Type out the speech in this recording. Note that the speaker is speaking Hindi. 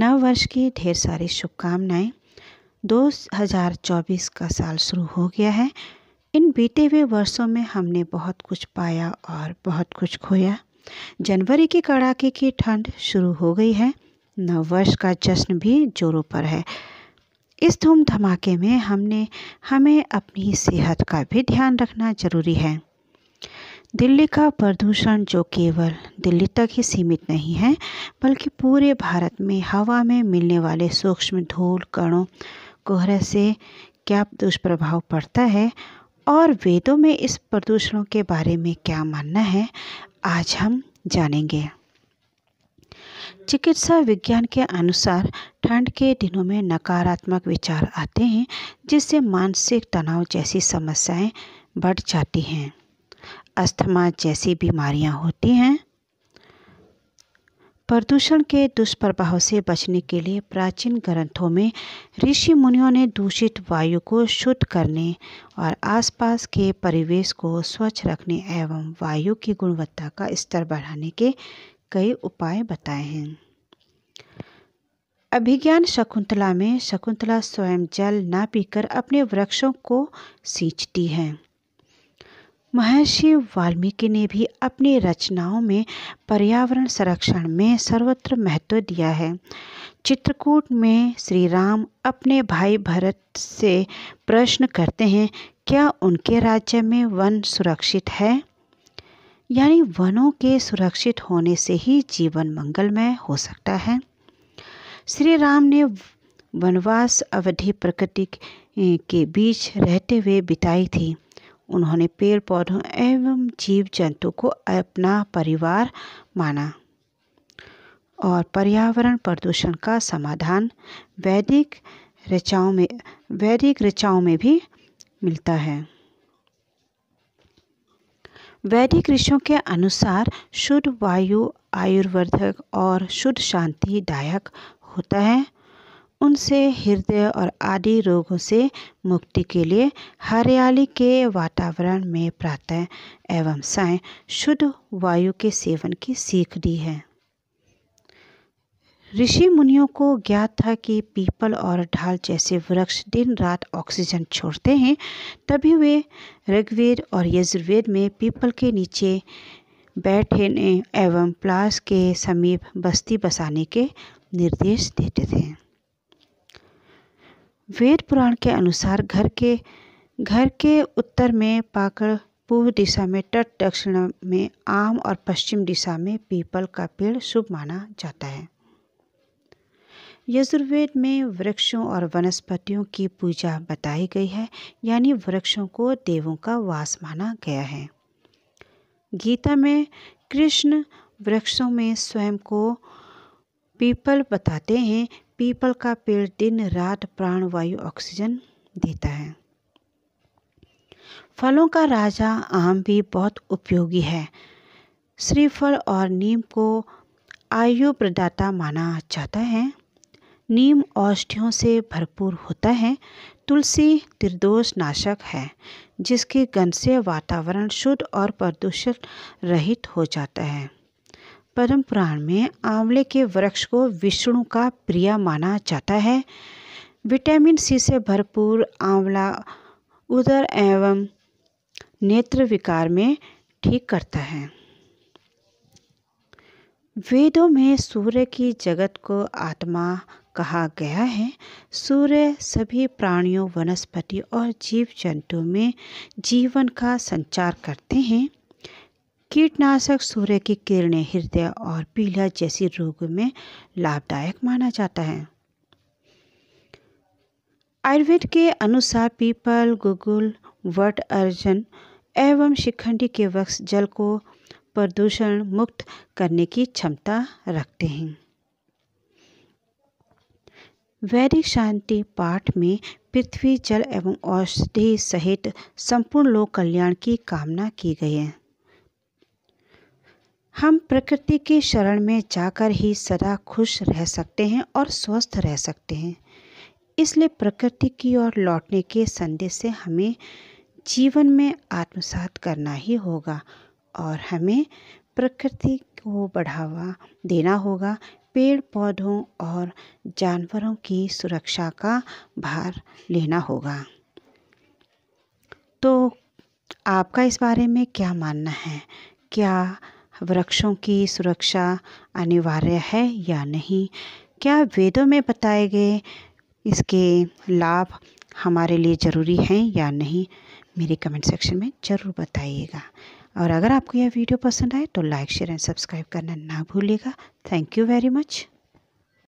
नव वर्ष की ढेर सारी शुभकामनाएं 2024 का साल शुरू हो गया है इन बीते हुए वर्षों में हमने बहुत कुछ पाया और बहुत कुछ खोया जनवरी की कड़ाके की ठंड शुरू हो गई है नववर्ष का जश्न भी जोरों पर है इस धूम धमाके में हमने हमें अपनी सेहत का भी ध्यान रखना जरूरी है दिल्ली का प्रदूषण जो केवल दिल्ली तक ही सीमित नहीं है बल्कि पूरे भारत में हवा में मिलने वाले सूक्ष्म धूल कणों कोहरे से क्या दुष्प्रभाव पड़ता है और वेदों में इस प्रदूषणों के बारे में क्या मानना है आज हम जानेंगे चिकित्सा विज्ञान के अनुसार ठंड के दिनों में नकारात्मक विचार आते हैं जिससे मानसिक तनाव जैसी समस्याएं बढ़ जाती हैं अस्थमा जैसी बीमारियां होती हैं प्रदूषण के दुष्प्रभाव से बचने के लिए प्राचीन ग्रंथों में ऋषि मुनियों ने दूषित वायु को शुद्ध करने और आसपास के परिवेश को स्वच्छ रखने एवं वायु की गुणवत्ता का स्तर बढ़ाने के कई उपाय बताए हैं अभिज्ञान शकुंतला में शकुंतला स्वयं जल ना पीकर अपने वृक्षों को सींचती हैं महर्षि वाल्मीकि ने भी अपनी रचनाओं में पर्यावरण संरक्षण में सर्वत्र महत्व दिया है चित्रकूट में श्री राम अपने भाई भरत से प्रश्न करते हैं क्या उनके राज्य में वन सुरक्षित है यानी वनों के सुरक्षित होने से ही जीवन मंगलमय हो सकता है श्री राम ने वनवास अवधि प्रकृति के बीच रहते हुए बिताई थी उन्होंने पेड़ पौधों एवं जीव जंतु को अपना परिवार माना और पर्यावरण प्रदूषण का समाधान वैदिक ऋचाओं में वैदिक ऋचाओं में भी मिलता है वैदिक ऋषियों के अनुसार शुद्ध वायु आयुर्वर्धक और शुद्ध शांतिदायक होता है उनसे हृदय और आदि रोगों से मुक्ति के लिए हरियाली के वातावरण में प्रातः एवं साय शुद्ध वायु के सेवन की सीख दी है ऋषि मुनियों को ज्ञात था कि पीपल और ढाल जैसे वृक्ष दिन रात ऑक्सीजन छोड़ते हैं तभी वे ऋग्वेद और यजुर्वेद में पीपल के नीचे बैठने एवं प्लास के समीप बस्ती बसाने के निर्देश देते थे वेद पुराण के अनुसार घर के घर के उत्तर में पाकड़ पूर्व दिशा में तट दक्षिण में आम और पश्चिम दिशा में पीपल का पेड़ शुभ माना जाता है यजुर्वेद में वृक्षों और वनस्पतियों की पूजा बताई गई है यानी वृक्षों को देवों का वास माना गया है गीता में कृष्ण वृक्षों में स्वयं को पीपल बताते हैं पीपल का पेड़ दिन रात प्राणवायु ऑक्सीजन देता है फलों का राजा आम भी बहुत उपयोगी है श्रीफल और नीम को आयु प्रदाता माना जाता है नीम औषधियों से भरपूर होता है तुलसी निर्दोष नाशक है जिसके गंध से वातावरण शुद्ध और प्रदूषित रहित हो जाता है परम पुराण में आंवले के वृक्ष को विष्णु का प्रिय माना जाता है विटामिन सी से भरपूर आंवला उदर एवं नेत्र विकार में ठीक करता है वेदों में सूर्य की जगत को आत्मा कहा गया है सूर्य सभी प्राणियों वनस्पति और जीव जंतुओं में जीवन का संचार करते हैं कीटनाशक सूर्य की किरणें हृदय और पीला जैसी रोग में लाभदायक माना जाता है आयुर्वेद के अनुसार पीपल गुगुल वट अर्जन एवं शिखंडी के वृक्ष जल को प्रदूषण मुक्त करने की क्षमता रखते हैं वैदिक शांति पाठ में पृथ्वी जल एवं औषधि सहित संपूर्ण लोक कल्याण की कामना की गई है हम प्रकृति के शरण में जाकर ही सदा खुश रह सकते हैं और स्वस्थ रह सकते हैं इसलिए प्रकृति की ओर लौटने के संदेश से हमें जीवन में आत्मसात करना ही होगा और हमें प्रकृति को बढ़ावा देना होगा पेड़ पौधों और जानवरों की सुरक्षा का भार लेना होगा तो आपका इस बारे में क्या मानना है क्या वृक्षों की सुरक्षा अनिवार्य है या नहीं क्या वेदों में बताए गए इसके लाभ हमारे लिए ज़रूरी हैं या नहीं मेरे कमेंट सेक्शन में ज़रूर बताइएगा और अगर आपको यह वीडियो पसंद आए तो लाइक शेयर एंड सब्सक्राइब करना ना भूलिएगा थैंक यू वेरी मच